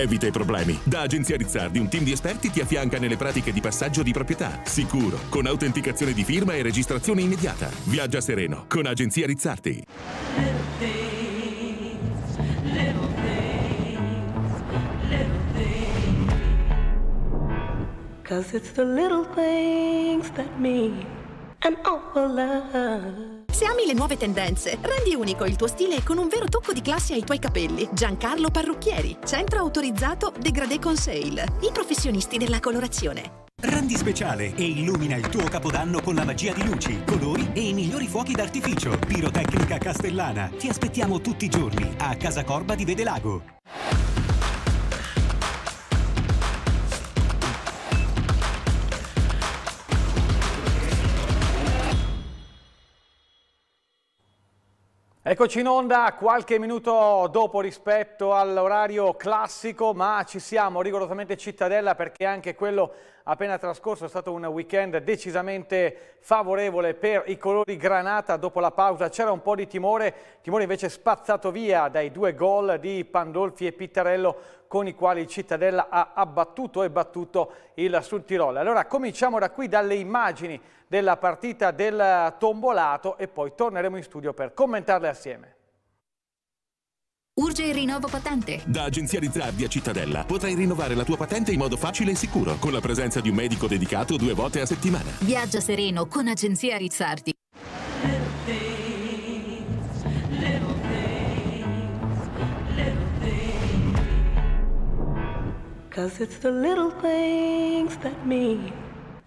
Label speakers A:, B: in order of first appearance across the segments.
A: Evita i problemi. Da Agenzia
B: Rizzardi un team di esperti ti affianca nelle pratiche di passaggio di proprietà. Sicuro, con autenticazione di firma e registrazione immediata. Viaggia sereno con Agenzia Rizzardi.
C: Cause it's the little things that mean an awful lot. Se ami le nuove tendenze, rendi unico il tuo stile con un vero tocco di classe ai tuoi capelli. Giancarlo Parrucchieri, centro autorizzato Degradé Conseil. I professionisti della colorazione.
D: Rendi speciale e illumina il tuo capodanno con la magia di luci, colori e i migliori fuochi d'artificio. Pirotecnica Castellana. Ti aspettiamo tutti i giorni a Casa Corba di Vedelago.
E: Eccoci in onda qualche minuto dopo rispetto all'orario classico, ma ci siamo rigorosamente cittadella perché anche quello appena trascorso è stato un weekend decisamente favorevole per i colori granata dopo la pausa. C'era un po' di timore, timore invece spazzato via dai due gol di Pandolfi e Pittarello con i quali Cittadella ha abbattuto e battuto il Sud Tirolo. Allora cominciamo da qui, dalle immagini della partita del tombolato e poi torneremo in studio per commentarle assieme.
C: Urge il rinnovo patente.
B: Da Agenzia Rizzardi a Cittadella potrai rinnovare la tua patente in modo facile e sicuro, con la presenza di un medico dedicato due volte a settimana.
C: Viaggia sereno con Agenzia Rizzardi. Cause it's the little things that mean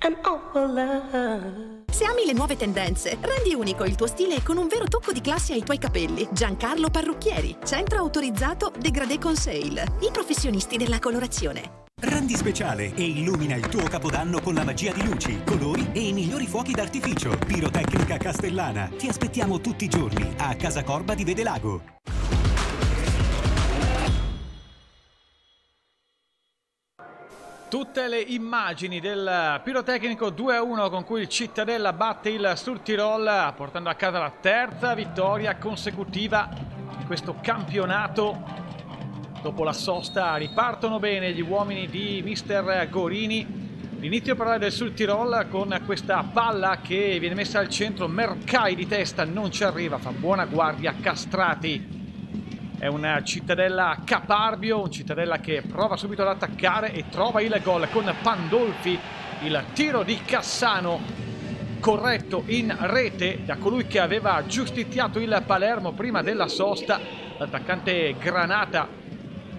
C: an awful love. Se ami le nuove tendenze, rendi unico il tuo stile con un vero tocco di classe ai tuoi capelli. Giancarlo Parrucchieri, centro autorizzato Degradé Sale. i professionisti della colorazione.
D: Randi speciale e illumina il tuo capodanno con la magia di luci, colori e i migliori fuochi d'artificio. Pirotecnica Castellana. Ti aspettiamo tutti i giorni a Casa Corba di Vedelago.
E: Tutte le immagini del pirotecnico 2-1 con cui il Cittadella batte il Sul Tirol portando a casa la terza vittoria consecutiva di questo campionato. Dopo la sosta ripartono bene gli uomini di mister Gorini. L'inizio però del Sul Tirol con questa palla che viene messa al centro, Mercai di testa non ci arriva, fa buona guardia, Castrati è una cittadella caparbio, una cittadella che prova subito ad attaccare e trova il gol con Pandolfi. Il tiro di Cassano corretto in rete da colui che aveva giustiziato il Palermo prima della sosta. L'attaccante Granata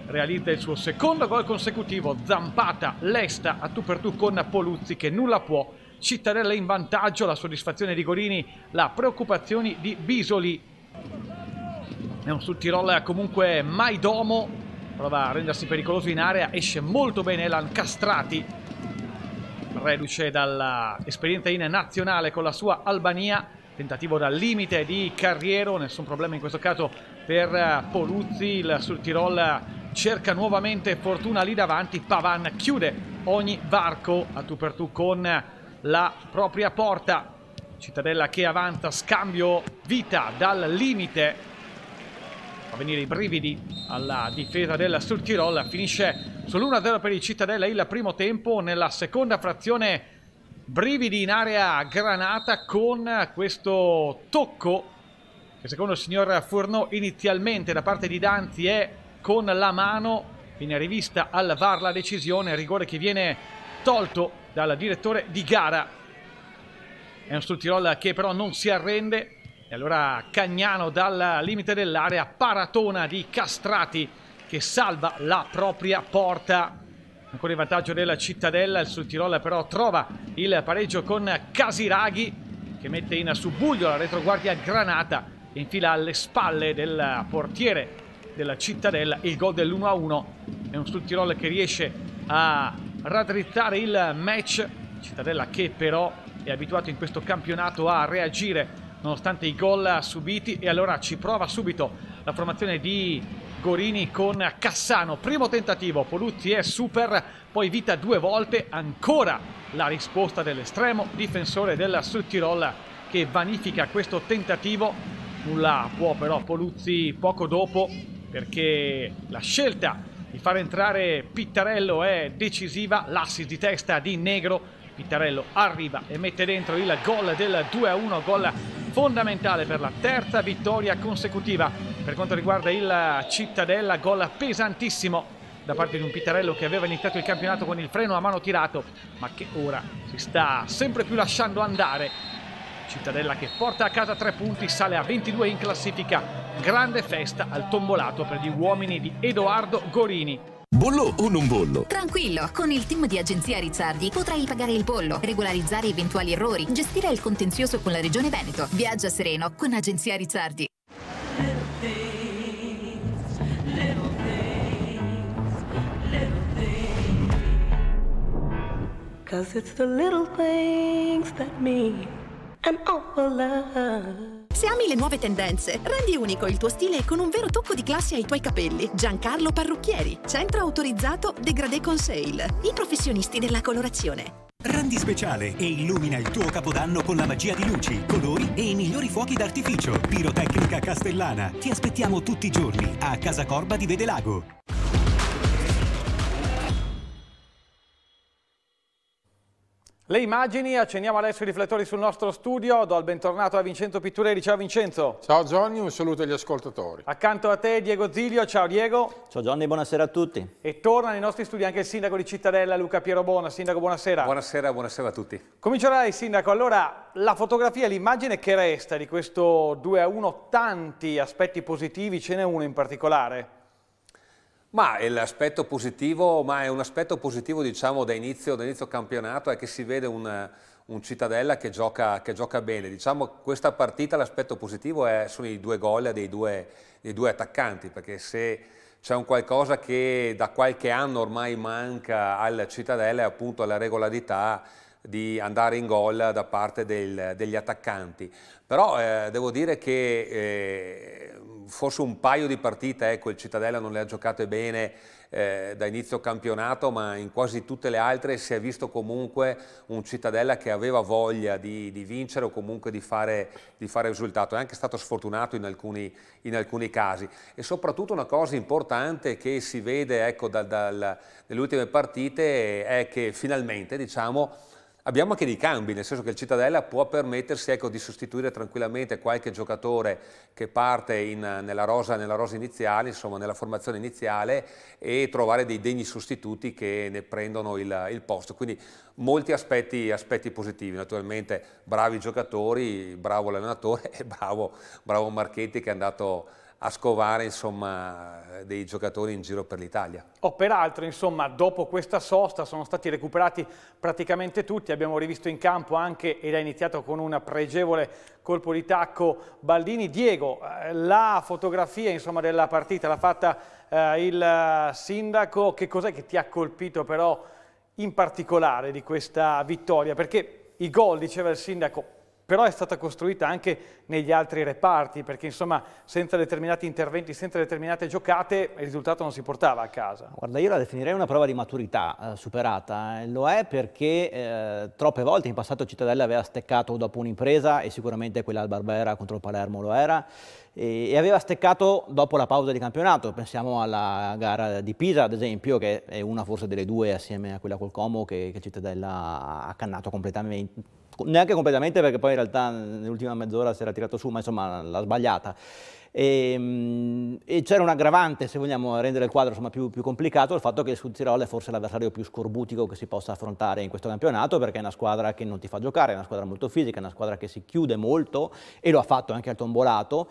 E: realizza il suo secondo gol consecutivo. Zampata, lesta a tu per tu con Poluzzi che nulla può. Cittadella in vantaggio, la soddisfazione di Gorini, la preoccupazione di Bisoli. È un sul Tirol comunque mai domo, prova a rendersi pericoloso in area, esce molto bene Elan Castrati, reduce dall'esperienza in nazionale con la sua Albania, tentativo dal limite di Carriero, nessun problema in questo caso per eh, Poluzzi, il sul Tirol cerca nuovamente fortuna lì davanti, Pavan chiude ogni varco a tu per tu con la propria porta, Cittadella che avanza, scambio vita dal limite fa venire i brividi alla difesa della Sul Tirol. Finisce sull'1-0 per il Cittadella il primo tempo. Nella seconda frazione brividi in area granata con questo tocco che secondo il signor Furno inizialmente da parte di Danzi è con la mano. Viene rivista al VAR la decisione, rigore che viene tolto dal direttore di gara. È un Sul che però non si arrende e allora Cagnano dal limite dell'area, paratona di Castrati che salva la propria porta. Ancora in vantaggio della Cittadella, il Sul Tirola però trova il pareggio con Casiraghi che mette in subbuglio la retroguardia Granata e infila alle spalle del portiere della Cittadella il gol dell'1-1. È un Sul Tirola che riesce a raddrizzare il match. Cittadella che però è abituato in questo campionato a reagire nonostante i gol subiti e allora ci prova subito la formazione di Gorini con Cassano, primo tentativo, Poluzzi è super, poi Vita due volte, ancora la risposta dell'estremo difensore della Sud Tirol che vanifica questo tentativo, nulla può però Poluzzi poco dopo perché la scelta di far entrare Pittarello è decisiva, l'assist di testa di Negro Pittarello arriva e mette dentro il gol del 2-1, gol fondamentale per la terza vittoria consecutiva. Per quanto riguarda il Cittadella, gol pesantissimo da parte di un Pitarello che aveva iniziato il campionato con il freno a mano tirato, ma che ora si sta sempre più lasciando andare. Cittadella che porta a casa tre punti, sale a 22 in classifica. Grande festa al tombolato per gli uomini di Edoardo Gorini. Bollo o
A: non bollo?
C: Tranquillo, con il team di Agenzia Rizzardi potrai pagare il bollo, regolarizzare eventuali errori, gestire il contenzioso con la Regione Veneto. Viaggia sereno con Agenzia Rizzardi. Cause it's the little things that mean an awful love. Se ami le nuove tendenze, rendi unico il tuo stile con un vero tocco di classe ai tuoi capelli. Giancarlo Parrucchieri, centro autorizzato Degradé Sale. I professionisti della colorazione.
D: Randi speciale e illumina il tuo capodanno con la magia di luci, colori e i migliori fuochi d'artificio. Pirotecnica Castellana. Ti aspettiamo tutti i giorni a Casa Corba di Vedelago.
E: Le immagini, accendiamo adesso i riflettori sul nostro studio, do il bentornato a Vincenzo Pitturelli, ciao Vincenzo. Ciao Gianni, un saluto agli ascoltatori. Accanto a te Diego Zilio, ciao Diego. Ciao Gianni, buonasera a tutti. E torna nei nostri studi anche il sindaco di Cittadella, Luca Piero Bona. Sindaco, buonasera. Buonasera, buonasera a tutti. Comincerai sindaco, allora la fotografia, l'immagine che resta di questo 2 a 1, tanti aspetti positivi, ce n'è uno in particolare.
F: Ma l'aspetto positivo, ma è un aspetto positivo diciamo da inizio, da inizio campionato è che si vede un, un Cittadella che gioca, che gioca, bene. Diciamo questa partita l'aspetto positivo è, sono i due gol dei due, dei due attaccanti perché se c'è un qualcosa che da qualche anno ormai manca al Cittadella è appunto la regolarità di andare in gol da parte del, degli attaccanti. Però eh, devo dire che eh, forse un paio di partite, ecco, il Cittadella non le ha giocate bene eh, da inizio campionato, ma in quasi tutte le altre si è visto comunque un Cittadella che aveva voglia di, di vincere o comunque di fare, di fare, risultato. È anche stato sfortunato in alcuni, in alcuni, casi. E soprattutto una cosa importante che si vede ecco, dal, nelle ultime partite è che finalmente, diciamo, Abbiamo anche dei cambi, nel senso che il Cittadella può permettersi ecco, di sostituire tranquillamente qualche giocatore che parte in, nella, rosa, nella, rosa, iniziale, insomma nella formazione iniziale e trovare dei degni sostituti che ne prendono il, il posto. Quindi molti aspetti, aspetti, positivi, naturalmente bravi giocatori, bravo l'allenatore e bravo, bravo Marchetti che è andato a scovare insomma, dei giocatori in giro per l'Italia.
E: Oh, peraltro, insomma, dopo questa sosta sono stati recuperati praticamente tutti, abbiamo rivisto in campo anche, ed ha iniziato con un pregevole colpo di tacco Baldini. Diego, eh, la fotografia insomma, della partita l'ha fatta eh, il eh, sindaco, che cos'è che ti ha colpito però in particolare di questa vittoria? Perché i gol, diceva il sindaco, però è stata costruita anche negli altri reparti, perché insomma senza determinati interventi, senza determinate giocate, il risultato non si portava a casa.
G: Guarda, io la definirei una prova di maturità eh, superata, eh, lo è perché eh, troppe volte in passato Cittadella aveva steccato dopo un'impresa e sicuramente quella al Barbera contro il Palermo lo era, e, aveva steccato dopo la pausa di campionato. Pensiamo alla gara di Pisa, ad esempio, che è una forse delle due assieme a quella col Como che, che Cittadella ha accannato completamente, neanche completamente perché poi in realtà nell'ultima mezz'ora si era tirato su, ma insomma l'ha sbagliata. E, ehm, e c'era un aggravante, se vogliamo rendere il quadro insomma, più, più, complicato, il fatto che il Sud Tirol è forse l'avversario più scorbutico che si possa affrontare in questo campionato, perché è una squadra che non ti fa giocare, è una squadra molto fisica, è una squadra che si chiude molto e lo ha fatto anche al tombolato.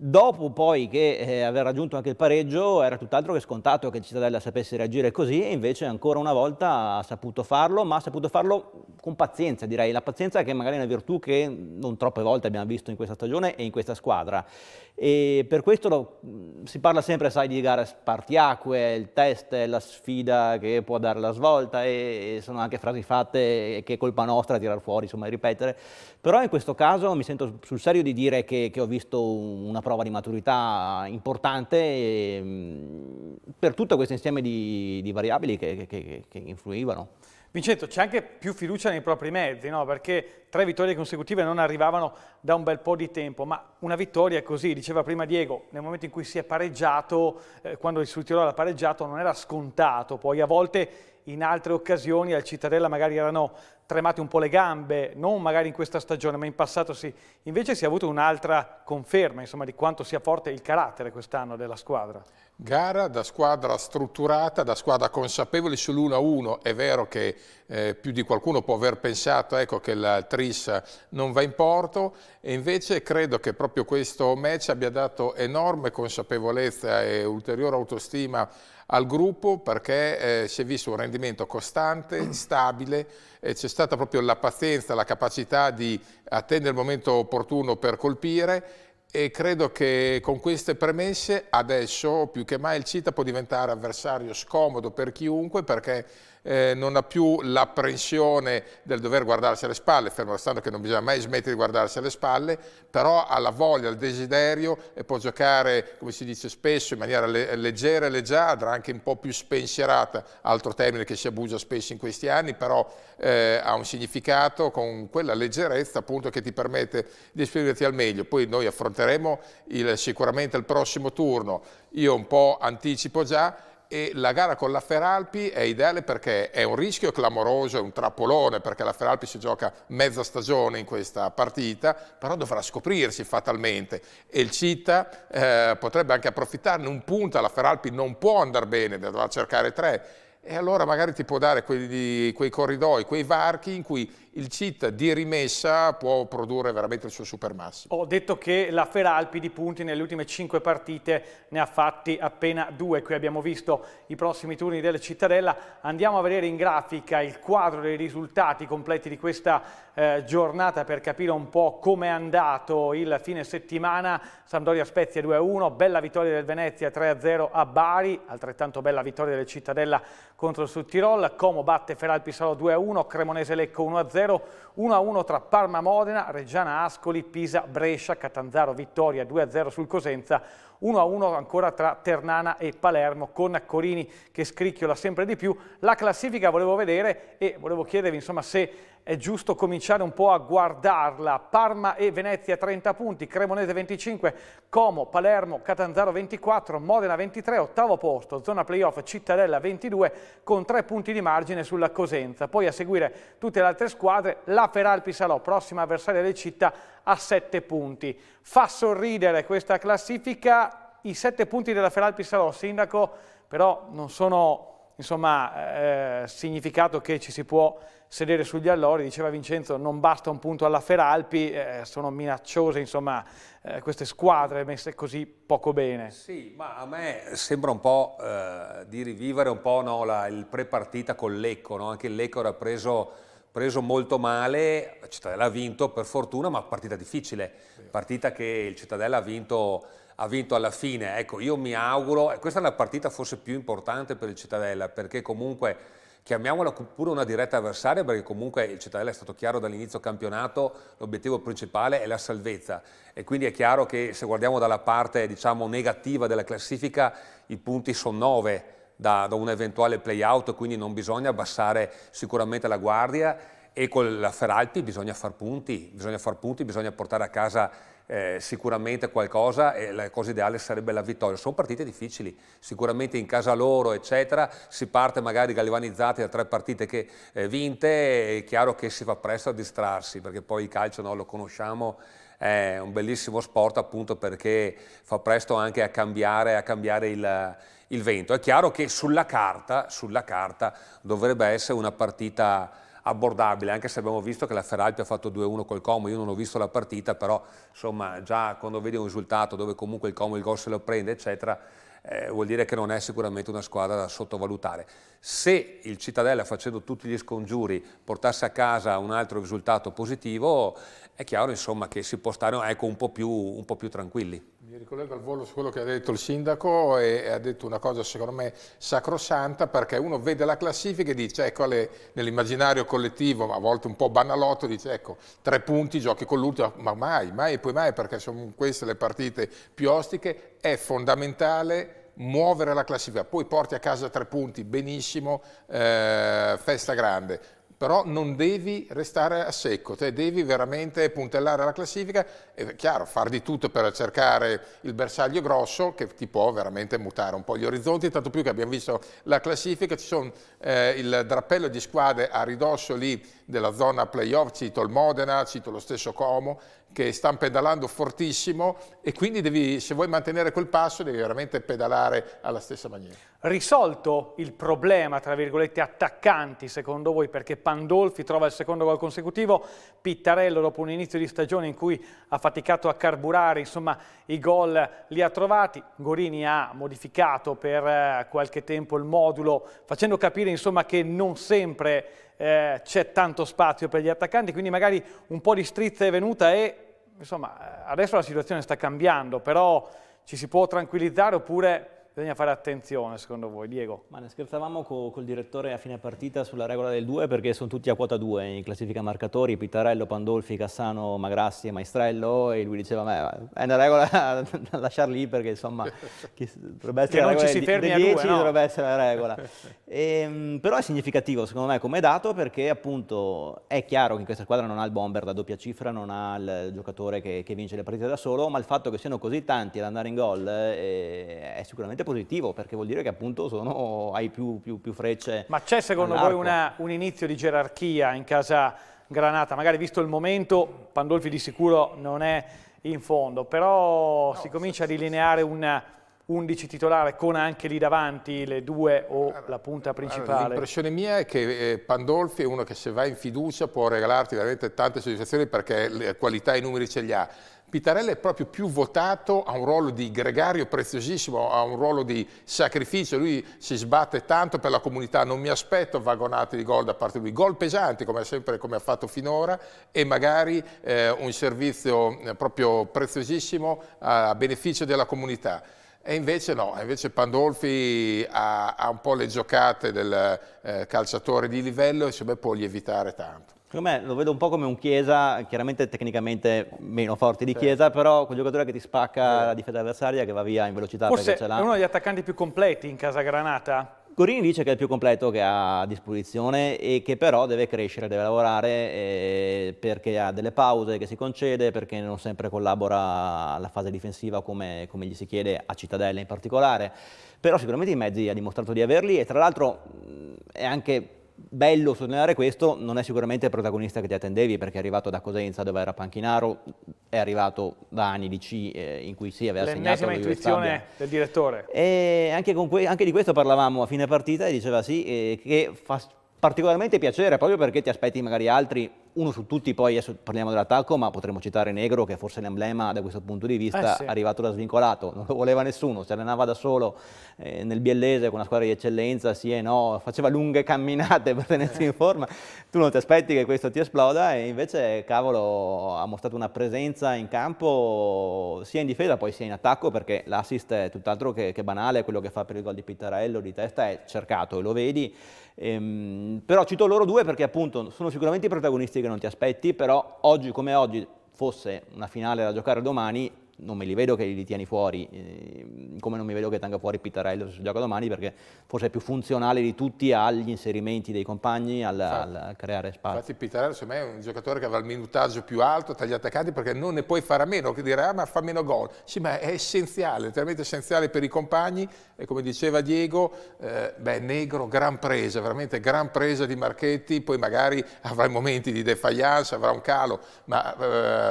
G: Dopo poi che eh, aver raggiunto anche il pareggio era tutt'altro che scontato che il Cittadella sapesse reagire così e invece ancora una volta ha saputo farlo, ma ha saputo farlo con pazienza direi, la pazienza che magari è una virtù che non troppe volte abbiamo visto in questa stagione e in questa squadra. E per questo lo, mm, si parla sempre, sai, di gare spartiacque, il test è la sfida che può dare la svolta e, e sono anche frasi fatte che è colpa nostra tirare fuori, insomma, ripetere. Però in questo caso mi sento sul serio di dire che, che ho visto una prova di maturità importante e, ehm, per tutto questo insieme di, di variabili che, che, che influivano.
E: Vincenzo, c'è anche più fiducia nei propri mezzi, no? perché tre vittorie consecutive non arrivavano da un bel po' di tempo, ma una vittoria così, diceva prima Diego, nel momento in cui si è pareggiato, eh, quando il Sud Tirolo ha pareggiato non era scontato, poi a volte in altre occasioni al Cittadella magari erano tremate un po' le gambe, non magari in questa stagione, ma in passato sì. Invece si è avuto un'altra conferma, insomma, di quanto sia forte il carattere quest'anno della squadra.
B: Gara da squadra strutturata, da squadra consapevole sull'1-1. È vero che eh, più di qualcuno può aver pensato ecco, che il striscia non va in porto e invece credo che proprio questo match abbia dato enorme consapevolezza e ulteriore autostima al gruppo perché eh, si è visto un rendimento costante, stabile, eh, c'è stata proprio la pazienza, la capacità di attendere il momento opportuno per colpire e credo che con queste premesse adesso più che mai il CITA può diventare avversario scomodo per chiunque perché eh, non ha più l'apprensione del dover guardarsi alle spalle, fermo restando che non bisogna mai smettere di guardarsi alle spalle, però ha la voglia, il desiderio e può giocare, come si dice spesso, in maniera le leggera e leggiadra, anche un po' più spensierata, altro termine che si abusa spesso in questi anni, però eh, ha un significato con quella leggerezza appunto che ti permette di esprimerti al meglio. Poi noi affronteremo il, sicuramente il prossimo turno, io un po' anticipo già, e la gara con la Feralpi è ideale perché è un rischio clamoroso, è un trappolone perché la Feralpi si gioca mezza stagione in questa partita, però dovrà scoprirsi fatalmente e il Città eh, potrebbe anche approfittarne un punto, la Feralpi non può andare bene, dovrà cercare tre e allora magari ti può dare quei, quei corridoi, quei varchi in cui il CIT di rimessa può produrre veramente il suo supermassimo.
E: Ho detto che la Feralpi di punti nelle ultime 5 partite ne ha fatti appena due. Qui abbiamo visto i prossimi turni della Cittadella. Andiamo a vedere in grafica il quadro dei risultati completi di questa eh, giornata per capire un po' come è andato il fine settimana. Sampdoria Spezia 2-1, bella vittoria del Venezia 3-0 a Bari, altrettanto bella vittoria della Cittadella contro il Sud Tirol. Como batte Feralpi Salo 2-1, Cremonese Lecco 1-0. 0, 1-1 tra Parma-Modena, Reggiana-Ascoli, Pisa-Brescia, Catanzaro-Vittoria 2-0 sul Cosenza, 1-1 a ancora tra Ternana e Palermo con Corini che scricchiola sempre di più. La classifica volevo vedere e volevo chiedervi insomma, se è giusto cominciare un po' a guardarla. Parma e Venezia 30 punti, Cremonese 25, Como, Palermo, Catanzaro 24, Modena 23, ottavo posto, zona playoff Cittadella 22 con 3 punti di margine sulla Cosenza. Poi a seguire tutte le altre squadre, la Feralpi Salò, prossima avversaria del Città a 7 punti. Fa sorridere questa classifica i 7 punti della Feralpi Sarò, sindaco, però non sono insomma, eh, significato che ci si può sedere sugli allori, diceva Vincenzo, non basta un punto alla Feralpi, eh, sono minacciose insomma, eh, queste squadre messe così poco bene. Sì,
F: ma a me sembra un po' eh, di rivivere un po' no, la, il pre-partita con Lecco, no? anche il Lecco era preso preso molto male, Cittadella ha vinto per fortuna, ma partita difficile, partita che il Cittadella ha vinto, ha vinto alla fine. Ecco, io mi auguro, questa è la partita forse più importante per il Cittadella, perché comunque chiamiamola pure una diretta avversaria perché comunque il Cittadella è stato chiaro dall'inizio campionato, l'obiettivo principale è la salvezza e quindi è chiaro che se guardiamo dalla parte diciamo, negativa della classifica i punti sono nove da, da un eventuale play-out, quindi non bisogna abbassare sicuramente la guardia e con la Feralpi bisogna far punti, bisogna far punti, bisogna portare a casa eh, sicuramente qualcosa e la cosa ideale sarebbe la vittoria. Sono partite difficili, sicuramente in casa loro, eccetera, si parte magari galvanizzati da tre partite che, eh, vinte, è chiaro che si fa presto a distrarsi, perché poi il calcio no, lo conosciamo, è un bellissimo sport appunto perché fa presto anche a cambiare, a cambiare il il vento. È chiaro che sulla carta, sulla carta dovrebbe essere una partita abbordabile, anche se abbiamo visto che la Feralpi ha fatto 2-1 col Como, io non ho visto la partita, però insomma già quando vedi un risultato dove comunque il Como il gol se lo prende, eccetera, eh, vuol dire che non è sicuramente una squadra da sottovalutare. Se il Cittadella, facendo tutti gli scongiuri, portasse a casa un altro risultato positivo, è chiaro insomma, che si può stare ecco, un, po più, un, po più, tranquilli.
B: Mi ricollego al volo su quello che ha detto il sindaco e ha detto una cosa secondo me sacrosanta perché uno vede la classifica e dice ecco nell'immaginario collettivo, a volte un po' banalotto, dice ecco tre punti, giochi con l'ultimo, ma mai, mai e poi mai perché sono queste le partite più ostiche, è fondamentale muovere la classifica, poi porti a casa tre punti, benissimo, eh, festa grande però non devi restare a secco, cioè devi veramente puntellare la classifica e chiaro, far di tutto per cercare il bersaglio grosso che ti può veramente mutare un po' gli orizzonti, tanto più che abbiamo visto la classifica, ci sono eh, il drappello di squadre a ridosso lì della zona playoff, cito il Modena, cito lo stesso Como, che stanno pedalando fortissimo e quindi devi, se vuoi mantenere quel passo devi veramente pedalare alla stessa maniera. Risolto il problema, tra virgolette, attaccanti
E: secondo voi perché Pandolfi trova il secondo gol consecutivo, Pittarello dopo un inizio di stagione in cui ha faticato a carburare, insomma i gol li ha trovati, Gorini ha modificato per eh, qualche tempo il modulo facendo capire insomma che non sempre eh, c'è tanto spazio per gli attaccanti, quindi magari un po' di strizza è venuta e insomma eh, adesso la situazione sta cambiando, però ci si può tranquillizzare oppure Bisogna fare attenzione secondo voi, Diego. Ma ne scherzavamo co col direttore a fine
G: partita sulla regola del 2 perché sono tutti a quota 2 in classifica marcatori, Pitarello, Pandolfi, Cassano, Magrassi e Maestrello e lui diceva ma è una regola da lasciar lì perché insomma chi, dovrebbe essere che la non regola, ci si fermi a 10 no? dovrebbe essere la regola. E, ehm, però è significativo secondo me come dato perché appunto è chiaro che in questa squadra non ha il bomber da doppia cifra, non ha il giocatore che, che vince le partite da solo, ma il fatto che siano così tanti ad andare in gol eh, è sicuramente positivo perché vuol dire che appunto sono, hai più, più, più frecce. Ma c'è secondo voi una,
E: un inizio di gerarchia in casa Granata? Magari visto il momento, Pandolfi di sicuro non è in fondo, però no, si comincia a delineare un 11 titolare con anche lì davanti le due o la punta principale. L'impressione
B: mia è che eh, Pandolfi è uno che se va in fiducia può regalarti veramente tante soddisfazioni perché qualità e numeri ce li ha Pittarella è proprio più votato a un ruolo di gregario preziosissimo, a un ruolo di sacrificio, lui si sbatte tanto per la comunità, non mi aspetto vagonate di gol da parte di lui, gol pesanti come, sempre, come ha fatto finora e magari eh, un servizio eh, proprio preziosissimo a, a beneficio della comunità. E invece no, invece Pandolfi ha, ha un po' le giocate del eh, calciatore di livello e secondo me può lievitare tanto. Secondo me lo vedo un po' come un
G: Chiesa, chiaramente tecnicamente meno forte di Chiesa, però quel giocatore che ti spacca la difesa avversaria che va via in velocità Forse perché ce l'ha. è uno
E: degli attaccanti più completi in casa Granata.
G: Gorini dice che è il più completo che ha a disposizione e che però deve crescere, deve lavorare eh, perché ha delle pause che si concede, perché non sempre collabora alla fase difensiva come, come gli si chiede a Cittadella in particolare. Però sicuramente i mezzi ha dimostrato di averli e tra l'altro mm, è anche bello sottolineare questo, non è sicuramente il protagonista che ti attendevi perché è arrivato da Cosenza dove era Panchinaro, è arrivato da anni di C eh, in cui sì, aveva segnato L'ennesima intuizione
E: del direttore.
G: E anche, anche, di questo parlavamo a fine partita e diceva sì, eh, che fa, particolarmente piacere proprio perché ti aspetti magari altri, uno su tutti poi adesso parliamo dell'attacco ma potremmo citare Negro che è forse l'emblema da questo punto di vista eh sì. arrivato da svincolato, non lo voleva nessuno, si allenava da solo eh, nel biellese con una squadra di eccellenza, sì e no, faceva lunghe camminate per tenersi in forma, tu non ti aspetti che questo ti esploda e invece cavolo ha mostrato una presenza in campo sia in difesa poi sia in attacco perché l'assist è tutt'altro che, che banale, quello che fa per il gol di Pittarello di testa è cercato e lo vedi Ehm, però cito loro due perché appunto sono sicuramente i protagonisti che non ti aspetti, però oggi come oggi fosse una finale da giocare domani, non me li vedo che li tieni fuori, eh, come non mi vedo che tenga fuori Pittarello se gioca domani, perché forse è più funzionale di tutti agli inserimenti dei compagni,
B: al, infatti, al creare spazio. Infatti Pittarello secondo me è un giocatore che avrà il minutaggio più alto tra gli attaccanti perché non ne puoi fare a meno, che dirà ah, ma fa meno gol. Sì, ma è essenziale, veramente essenziale per i compagni e come diceva Diego, eh, beh, Negro gran presa, veramente gran presa di Marchetti, poi magari avrà momenti di defaillance, avrà un calo, ma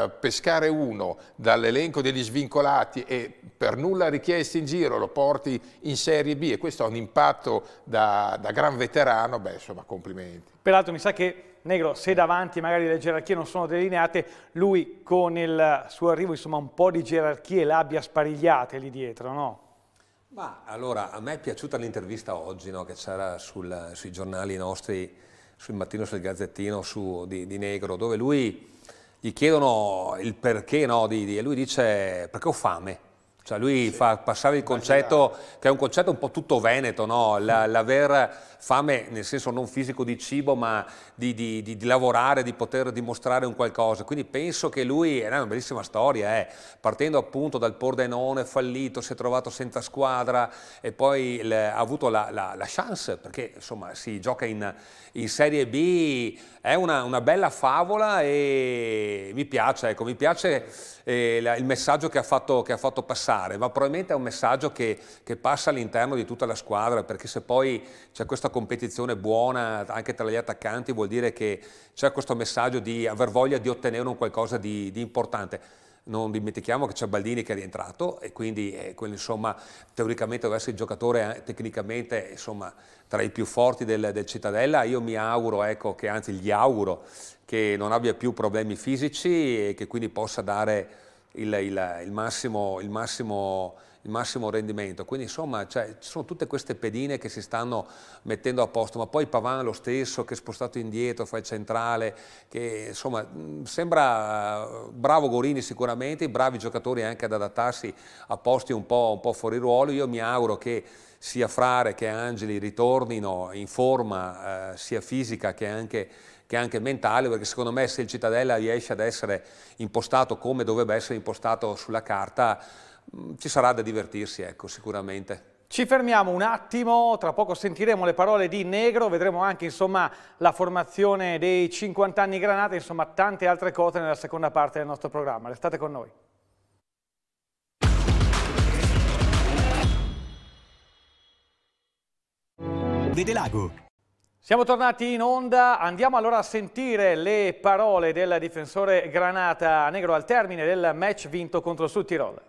B: eh, pescare uno dall'elenco degli gli svincolati e per nulla richiesti in giro lo porti in Serie B e questo ha un impatto da, da gran veterano, beh insomma complimenti.
E: Peraltro mi sa che Negro, se davanti magari le gerarchie non sono delineate, lui con il suo arrivo insomma un po' di gerarchie l'abbia sparigliate lì dietro, no?
F: Ma allora, a me è piaciuta l'intervista oggi no, che c'era sui giornali nostri, sul Mattino sul Gazzettino su, di, di Negro, dove lui gli chiedono il perché, no, di, di, e lui dice perché ho fame. Cioè lui sì. fa passare il concetto, che è un concetto un po' tutto veneto, no? l'aver La, fame, nel senso non fisico di cibo, ma di, di, di, di, lavorare, di poter dimostrare un qualcosa. Quindi penso che lui, eh, è una bellissima storia, eh? partendo appunto dal Pordenone fallito, si è trovato senza squadra e poi le, ha avuto la, la, la, chance, perché insomma si gioca in, in Serie B, è una, una, bella favola e mi piace, ecco, mi piace eh, la, il messaggio che ha fatto, che ha fatto passare restare, ma probabilmente è un messaggio che, che passa all'interno di tutta la squadra, perché se poi c'è questa competizione buona anche tra gli attaccanti vuol dire che c'è questo messaggio di aver voglia di ottenere un qualcosa di, di importante. Non dimentichiamo che c'è Baldini che è rientrato e quindi, eh, quindi insomma, teoricamente deve essere il giocatore eh, tecnicamente insomma, tra i più forti del, del Cittadella. Io mi auguro, ecco, che, anzi gli auguro che non abbia più problemi fisici e che quindi possa dare il, il, il, massimo, il massimo, massimo, rendimento. Quindi insomma cioè, ci sono tutte queste pedine che si stanno mettendo a posto, ma poi Pavan lo stesso che è spostato indietro, fa il centrale, che insomma sembra eh, bravo Gorini sicuramente, bravi giocatori anche ad adattarsi a posti un po', un po fuori ruolo. Io mi auguro che sia Frare che Angeli ritornino in forma eh, sia fisica che anche che è anche mentale, perché secondo me se il Cittadella riesce ad essere impostato come dovrebbe essere impostato sulla carta, mm, ci sarà da divertirsi, ecco, sicuramente.
E: Ci fermiamo un attimo, tra poco sentiremo le parole di Negro, vedremo anche insomma, la formazione dei 50 anni Granata, insomma tante altre cose nella seconda parte del nostro programma. Restate con noi. Vede Lago siamo tornati in onda, andiamo allora a sentire le parole del difensore Granata Negro al termine del match vinto contro il Sud Tirol.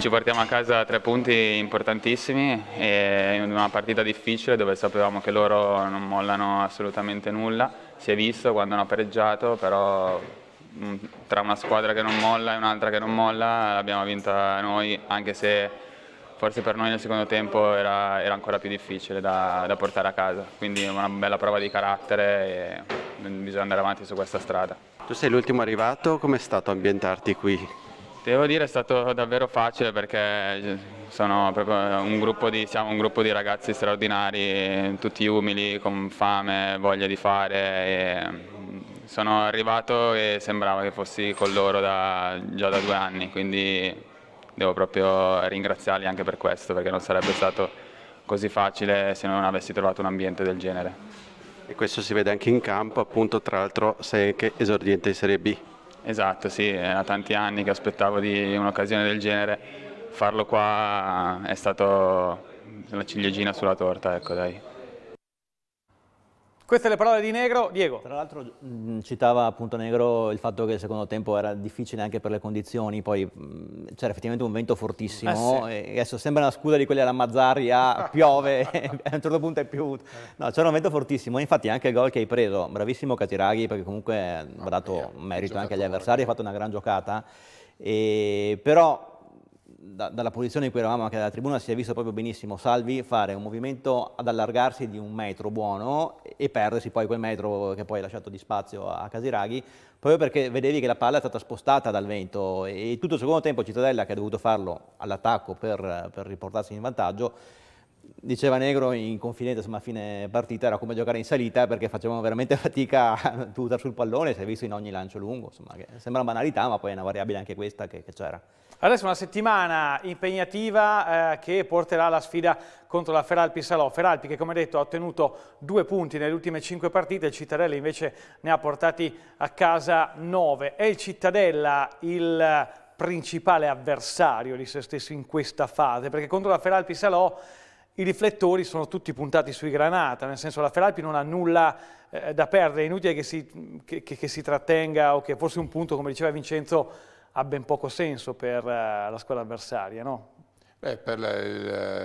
H: Ci portiamo a casa tre punti importantissimi in una partita difficile dove sapevamo che loro non mollano assolutamente nulla, si è visto quando hanno pareggiato, però mm, tra una squadra che non molla e un'altra che non molla l'abbiamo vinta noi anche se forse per noi nel secondo tempo era, era ancora più difficile da, da, portare a casa, quindi una bella prova di carattere e bisogna andare avanti su questa strada. Tu sei l'ultimo
G: arrivato, come è stato ambientarti qui?
H: Devo dire è stato davvero facile perché un gruppo, di, siamo un gruppo di ragazzi straordinari, tutti umili, con fame, voglia di fare. sono arrivato e sembrava che fossi con loro da, già da due anni, quindi devo proprio ringraziarli anche per questo, perché non sarebbe stato così facile se non avessi trovato un ambiente del genere. E questo si vede anche in campo, appunto, tra l'altro sei anche esordiente in Serie B. Esatto, sì, da tanti anni che aspettavo di un'occasione del genere, farlo qua è stato la ciliegina sulla torta, ecco dai. Queste le parole di Negro, Diego. Tra l'altro
G: mm, citava appunto Negro il fatto che il secondo tempo era difficile anche per le condizioni, poi mm, c'era effettivamente un vento fortissimo, eh sì. adesso sembra una scusa di quelli alla Mazzarri, ah, piove, a un certo punto è piovuto. No, c'era un vento fortissimo, infatti anche il gol che hai preso, bravissimo Catiraghi perché comunque ha dato merito anche agli avversari, ha fatto una gran giocata, e, però da, dalla posizione in cui eravamo anche dalla tribuna si è visto proprio benissimo Salvi fare un movimento ad allargarsi di un metro buono e perdersi poi quel metro che poi ha lasciato di spazio a Casiraghi, proprio perché vedevi che la palla è stata spostata dal vento e, tutto il secondo tempo Cittadella che ha dovuto farlo all'attacco per, per riportarsi in vantaggio diceva Negro in confidenza a fine partita era come giocare in salita perché facevamo veramente fatica a buttare sul pallone si è visto in ogni lancio lungo insomma, sembra banalità ma poi è una variabile anche questa che c'era
E: Adesso una settimana impegnativa eh, che porterà alla sfida contro la Feralpi Salò. Feralpi che come detto ha ottenuto due punti nelle ultime cinque partite, il Cittadella invece ne ha portati a casa nove. È il Cittadella il principale avversario di se stesso in questa fase, perché contro la Feralpi Salò i riflettori sono tutti puntati sui Granata, nel senso la Feralpi non ha nulla eh, da perdere, è inutile che si, che, che si trattenga o che forse un punto, come diceva Vincenzo, ha ben poco senso per eh, la squadra avversaria, no?
B: Beh, per il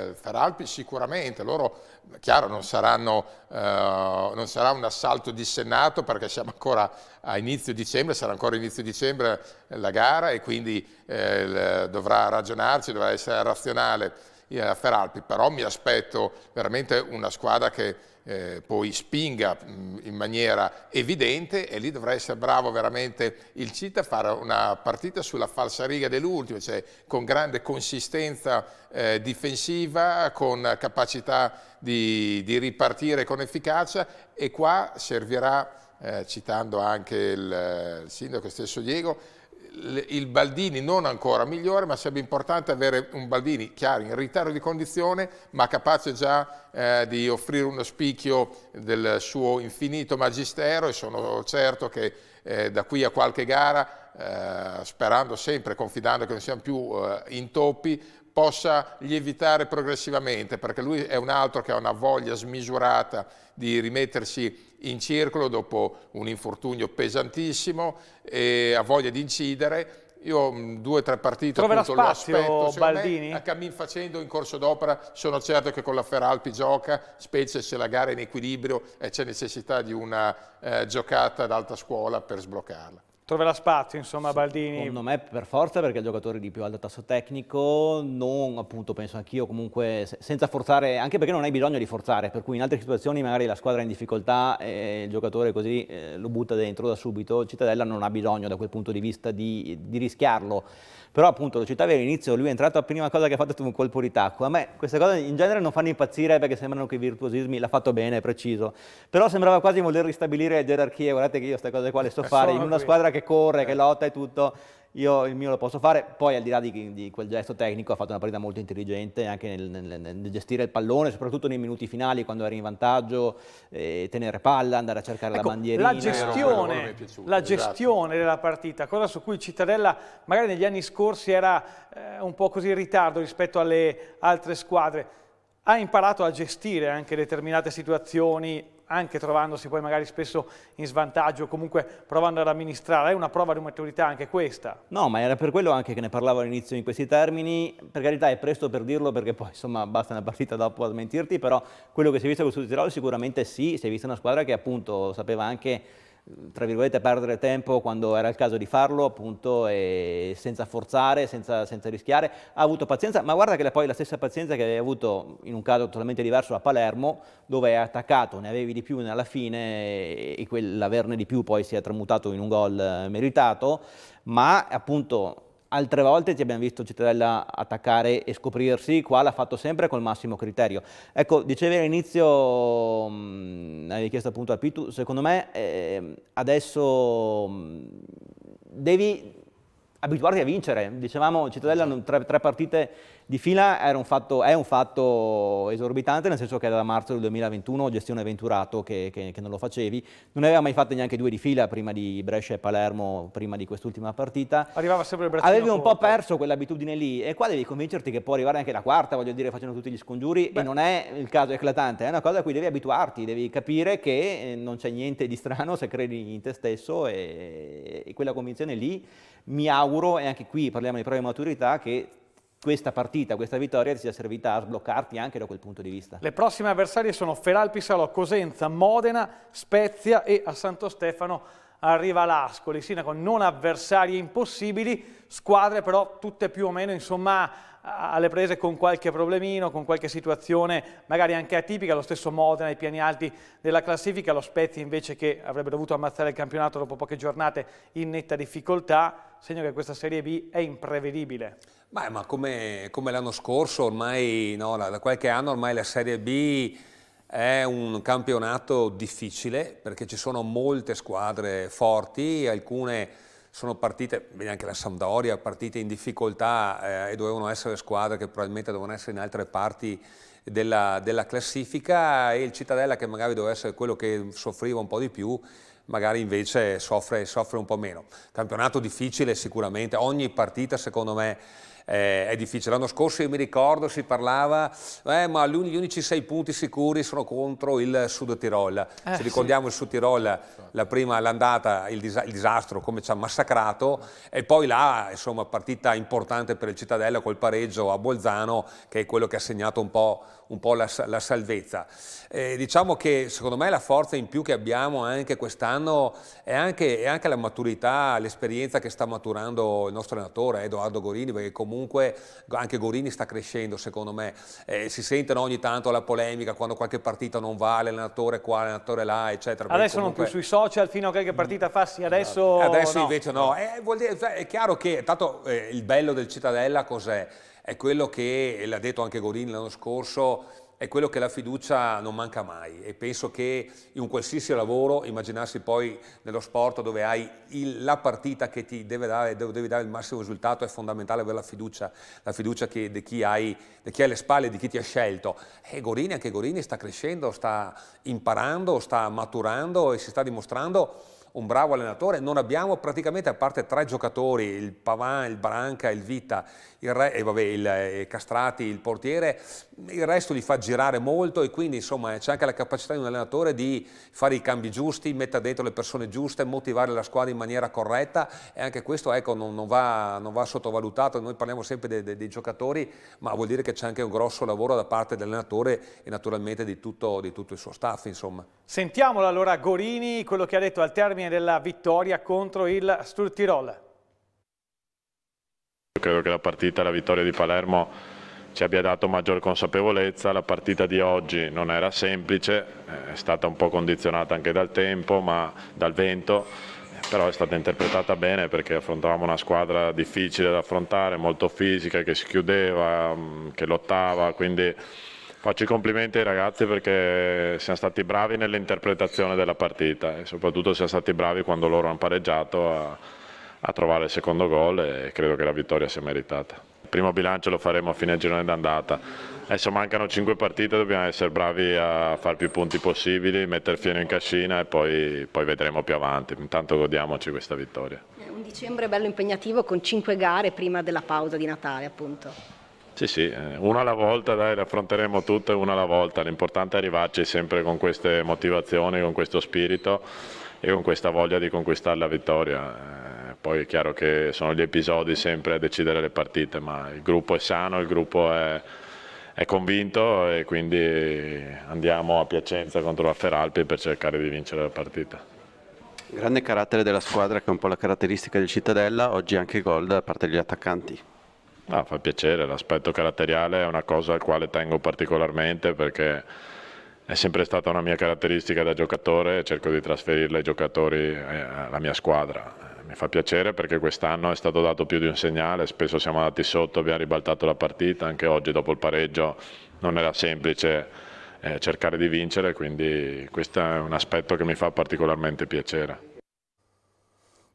B: eh, Feralpi sicuramente, loro, chiaro, non, saranno, eh, non sarà un assalto dissennato perché siamo ancora a inizio dicembre, sarà ancora inizio dicembre la gara e quindi eh, dovrà ragionarci, dovrà essere razionale eh, Feralpi, però mi aspetto veramente una squadra che eh, poi spinga mm, in maniera evidente e lì dovrà essere bravo veramente il CITA a fare una partita sulla falsariga dell'ultimo, cioè con grande consistenza eh, difensiva, con capacità di, di ripartire con efficacia e qua servirà eh, citando anche il, il, sindaco stesso Diego, il Baldini non ancora migliore, ma sarebbe importante avere un Baldini chiaro in ritardo di condizione, ma capace già eh, di offrire uno spicchio del suo infinito magistero e sono certo che eh, da qui a qualche gara, eh, sperando sempre, confidando che non siamo più eh, in toppi, possa lievitare progressivamente, perché lui è un altro che ha una voglia smisurata di rimettersi in circolo dopo un infortunio pesantissimo e ha voglia di incidere. Io mm, due o tre partite Troverà appunto, spazio, lo aspetto. Baldini? Me, a cammin facendo in corso d'opera sono certo che con la Feralpi gioca, specie se la gara è in equilibrio e c'è necessità di una eh, giocata ad alta scuola per sbloccarla troverà
G: spazio, insomma, Baldini. Secondo me per forza perché è il giocatore di più alto tasso tecnico, non appunto penso anch'io comunque senza forzare, anche perché non hai bisogno di forzare, per cui in altre situazioni magari la squadra è in difficoltà e il giocatore così eh, lo butta dentro da subito, Cittadella non ha bisogno da quel punto di vista di, di rischiarlo. Però appunto lo citavi all'inizio, lui è entrato, la prima cosa che ha fatto è stato un colpo di tacco. A me queste cose in genere non fanno impazzire perché sembrano che i virtuosismi l'ha fatto bene, è preciso. Però sembrava quasi voler ristabilire le gerarchie, guardate che io queste cose qua le so eh, fare, in una qui. squadra che corre, eh. che lotta e tutto io il mio lo posso fare, poi al di là di, di quel gesto tecnico ha fatto una partita molto intelligente anche nel, nel, nel, gestire il pallone, soprattutto nei minuti finali quando era in vantaggio, eh, tenere palla, andare a cercare ecco, la bandierina. La gestione, piaciuto, la esatto. gestione esatto. della
E: partita, cosa su cui Cittadella magari negli anni scorsi era eh, un po' così in ritardo rispetto alle altre squadre, ha imparato a gestire anche determinate situazioni, anche trovandosi poi magari spesso in svantaggio, comunque provando ad amministrare, è una prova di maturità anche questa.
G: No, ma era per quello anche che ne parlavo all'inizio in questi termini, per carità è presto per dirlo perché poi insomma basta una partita dopo a smentirti, però quello che si è visto con il Sud Tirolo sicuramente sì, si è vista una squadra che appunto sapeva anche tra virgolette perdere tempo quando era il caso di farlo appunto e senza forzare, senza, senza, rischiare, ha avuto pazienza, ma guarda che poi la stessa pazienza che avevi avuto in un caso totalmente diverso a Palermo dove hai attaccato, ne avevi di più alla fine e quell'averne di più poi si è tramutato in un gol eh, meritato, ma appunto Altre volte ti abbiamo visto Cittadella attaccare e scoprirsi, qua l'ha fatto sempre col massimo criterio. Ecco, dicevi all'inizio, hai mm, chiesto appunto a Pitu, secondo me eh, adesso mh, mm, devi abituarti a vincere. Dicevamo Cittadella esatto. tre, tre partite di fila un fatto, è un fatto esorbitante, nel senso che era da marzo del 2021 gestione Venturato che, che, che non lo facevi, non ne aveva mai fatte neanche due di fila prima di Brescia e Palermo, prima di quest'ultima partita. Arrivava sempre il braccino Avevi un po' perso quell'abitudine lì e qua devi convincerti che può arrivare anche la quarta, voglio dire, facendo tutti gli scongiuri Beh. e non è il caso eclatante, è una cosa a cui devi abituarti, devi capire che eh, non c'è niente di strano se credi in te stesso e, e quella convinzione lì mi auguro, e anche qui parliamo di prove di maturità, che questa partita, questa vittoria ti sia servita a sbloccarti anche da quel punto di vista.
E: Le prossime avversarie sono Feralpisalo, Cosenza, Modena, Spezia e a Santo Stefano arriva l'Ascoli. Sinaco non avversarie impossibili, squadre però tutte più o meno insomma alle prese con qualche problemino, con qualche situazione magari anche atipica, lo stesso Modena ai piani alti della classifica, lo Spezia invece che avrebbe dovuto ammazzare il campionato dopo poche giornate in netta difficoltà, segno che questa Serie B è imprevedibile.
F: Beh, ma come, come l'anno scorso, ormai no, da qualche anno ormai la Serie B è un campionato difficile perché ci sono molte squadre forti, alcune sono partite, vedi anche la Sampdoria, partite in difficoltà eh, e dovevano essere squadre che probabilmente dovevano essere in altre parti della, della, classifica e il Cittadella che magari doveva essere quello che soffriva un po' di più magari invece soffre, soffre un po' meno. Campionato difficile sicuramente, ogni partita secondo me eh, è difficile. L'anno scorso io mi ricordo si parlava, eh, ma gli unici sei punti sicuri sono contro il Sud Tirol. Eh, Ci ricordiamo sì. il Sud Tirol, la prima, l'andata, il, dis il, disastro, come ci ha massacrato, e poi là, insomma, partita importante per il Cittadella col pareggio a Bolzano, che è quello che ha segnato un po' un po' la, la salvezza. Eh, diciamo che secondo me la forza in più che abbiamo anche quest'anno è anche, è anche la maturità, l'esperienza che sta maturando il nostro allenatore Edoardo Gorini, perché comunque anche Gorini sta crescendo secondo me. Eh, si sentono ogni tanto la polemica quando qualche partita non va, l'allenatore qua, l'allenatore là, eccetera. Adesso comunque... non più
E: sui social fino a qualche mm. partita fassi, adesso... Adesso no. invece no.
F: Eh, dire, cioè, è chiaro che tanto eh, il bello del Cittadella cos'è? è quello che, e l'ha detto anche Godin l'anno scorso, è quello che la fiducia non manca mai e penso che in un qualsiasi lavoro, immaginarsi poi nello sport dove hai il, la partita che ti deve dare, dove devi dare il massimo risultato è fondamentale avere la fiducia, la fiducia che, di, chi hai, di chi hai alle spalle, di chi ti ha scelto. E Gorini, anche Gorini sta crescendo, sta imparando, sta maturando e si sta dimostrando un bravo allenatore. Non abbiamo praticamente, a parte tre giocatori, il Pavan, il Branca, il Vita, il, re, eh, vabbè, il eh, Castrati, il portiere, il resto gli fa girare molto e quindi insomma c'è anche la capacità di un allenatore di fare i cambi giusti, mettere dentro le persone giuste, motivare la squadra in maniera corretta e anche questo ecco, non, non, va, non, va, sottovalutato, noi parliamo sempre dei, dei, dei giocatori ma vuol dire che c'è anche un grosso lavoro da parte dell'allenatore e naturalmente di tutto, di tutto il suo staff insomma.
E: Sentiamolo allora Gorini, quello che ha detto al termine della vittoria contro il Sturtirol.
A: Credo che la partita, la vittoria di Palermo ci abbia dato maggior consapevolezza, la partita di oggi non era semplice, eh, è stata un po' condizionata anche dal tempo, ma dal vento, eh, però è stata interpretata bene perché affrontavamo una squadra difficile da affrontare, molto fisica, che si chiudeva, mm, che lottava, quindi faccio i complimenti ai ragazzi perché siamo stati bravi nell'interpretazione della partita e soprattutto siamo stati bravi quando loro hanno pareggiato a a trovare il secondo gol e credo che la vittoria sia meritata. Il primo bilancio lo faremo a fine girone d'andata. Adesso mancano 5 partite, dobbiamo essere bravi a fare più punti possibili, mettere fieno in cascina e poi, poi vedremo più avanti. Intanto godiamoci questa vittoria.
D: un
C: dicembre bello impegnativo con 5 gare prima della pausa di Natale appunto.
A: Sì, sì, eh, una alla volta, dai, le affronteremo tutte una alla volta, l'importante è arrivarci sempre con queste motivazioni, con questo spirito e con questa voglia di conquistare la vittoria. Poi è chiaro che sono gli episodi sempre a decidere le partite, ma il gruppo è sano, il gruppo è, è convinto e quindi andiamo a Piacenza contro la Feralpi per cercare di vincere la partita. Grande carattere della squadra che è un po' la caratteristica del Cittadella, oggi anche gol da parte degli attaccanti. No, ah, fa piacere, l'aspetto caratteriale è una cosa al quale tengo particolarmente perché è sempre stata una mia caratteristica da giocatore cerco di trasferirla ai giocatori, eh, alla mia squadra. Mi fa piacere perché quest'anno è stato dato più di un segnale, spesso siamo andati sotto, abbiamo ribaltato la partita, anche oggi dopo il pareggio non era semplice eh, cercare di vincere, quindi questo è un aspetto che mi fa particolarmente piacere.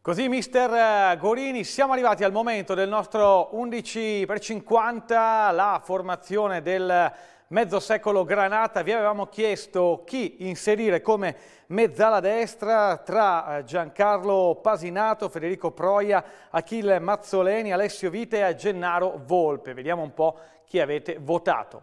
E: Così mister eh, Gorini, siamo arrivati al momento del nostro 11 per 50, la formazione del mezzo secolo Granata vi avevamo chiesto chi inserire come mezzala destra tra eh, Giancarlo Pasinato, Federico Proia, Achille Mazzoleni, Alessio Vite e Gennaro Volpe. Vediamo un po' chi avete votato.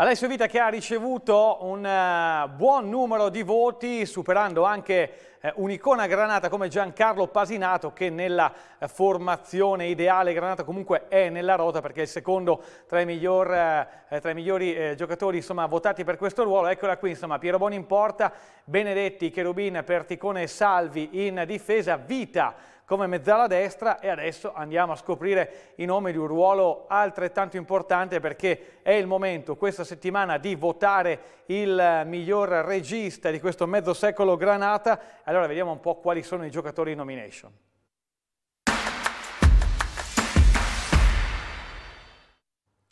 E: Alessio Vita che ha ricevuto un eh, buon numero di voti, superando anche eh, un'icona granata come Giancarlo Pasinato che nella eh, formazione ideale granata comunque è nella rota perché è il secondo tra i, miglior, tra i migliori giocatori insomma, votati per questo ruolo. Eccola qui, insomma, Piero Boni in porta, Benedetti, Cherubin, Perticone e Salvi in difesa, Vita come mezzala destra e adesso andiamo a scoprire i nomi di un ruolo altrettanto importante perché è il momento questa settimana di votare il miglior regista di questo mezzo secolo Granata. Allora vediamo un po' quali sono i giocatori in nomination.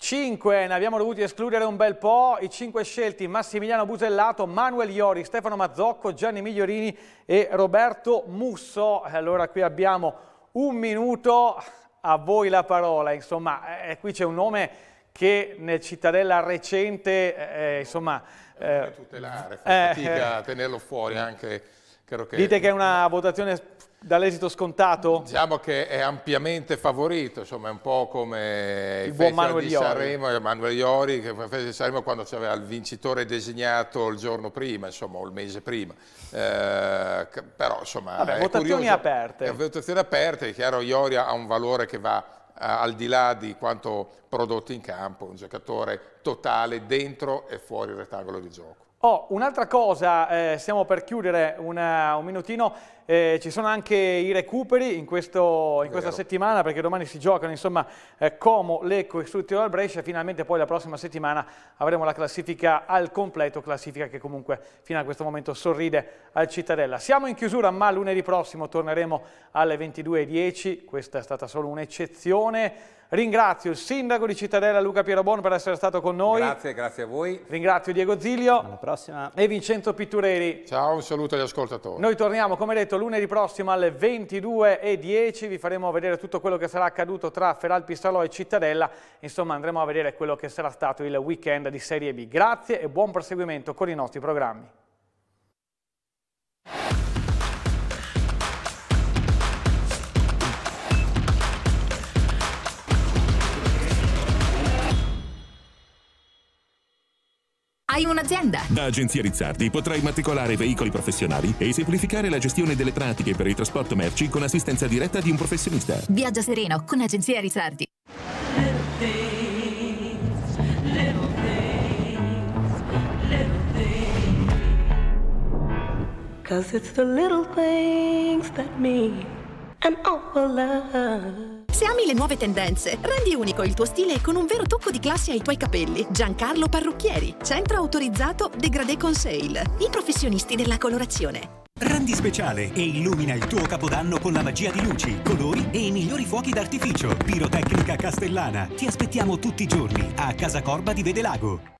E: 5, ne abbiamo dovuti escludere un bel po', i 5 scelti Massimiliano Busellato, Manuel Iori, Stefano Mazzocco, Gianni Migliorini e Roberto Musso. Allora qui abbiamo un minuto, a voi la parola, insomma, eh, qui c'è un nome che nel Cittadella recente, eh, eh insomma... Eh, eh tutelare, fa fatica a
B: tenerlo fuori anche... Che... Dite
E: che è una votazione Dall'esito scontato?
B: Diciamo che è ampiamente favorito, insomma è un po' come il, il buon Manuel di Iori. Sanremo, Manuel Iori, che fece di Sanremo quando c'era il vincitore designato il giorno prima, insomma, o il mese prima. Eh, però insomma... Vabbè, votazioni curioso. aperte. È eh, votazioni aperte, è chiaro Iori ha un valore che va eh, al di là di quanto prodotto in campo, un giocatore totale dentro e fuori il rettangolo di gioco.
E: Oh, un'altra cosa, eh, stiamo per chiudere una, un minutino, eh, ci sono anche i recuperi in, questo, in questa settimana perché domani si giocano insomma eh, Como, Lecco e Suttirol Brescia, finalmente poi la prossima settimana avremo la classifica al completo, classifica che comunque fino a questo momento sorride al Cittadella. Siamo in chiusura ma lunedì prossimo torneremo alle 22.10, questa è stata solo un'eccezione. Ringrazio il sindaco di Cittadella Luca Pierobon per essere stato con noi. Grazie, grazie a voi. Ringrazio Diego Zilio. Alla prossima. E Vincenzo Pittureri. Ciao,
B: un saluto agli ascoltatori. Noi
E: torniamo, come detto, lunedì prossimo alle 22.10. Vi faremo vedere tutto quello che sarà accaduto tra Feral Pistalò e Cittadella. Insomma, andremo a vedere quello che sarà stato il weekend di Serie B. Grazie e buon proseguimento con i nostri programmi.
C: hai un'azienda.
A: Da Agenzia Rizzardi potrai matricolare veicoli
B: professionali e semplificare la gestione delle pratiche per il trasporto merci con assistenza diretta di un professionista.
C: Viaggia sereno con Agenzia Rizzardi. Cause it's the little things that mean an awful lot. Se ami le nuove tendenze, rendi unico il tuo stile con un vero tocco di classe ai tuoi capelli. Giancarlo Parrucchieri, centro autorizzato Degradé Conseil, i professionisti della colorazione.
D: Rendi speciale e illumina il tuo capodanno con la magia di luci, colori e i migliori fuochi d'artificio. Pirotecnica Castellana. Ti aspettiamo tutti i giorni a Casa Corba di Vedelago.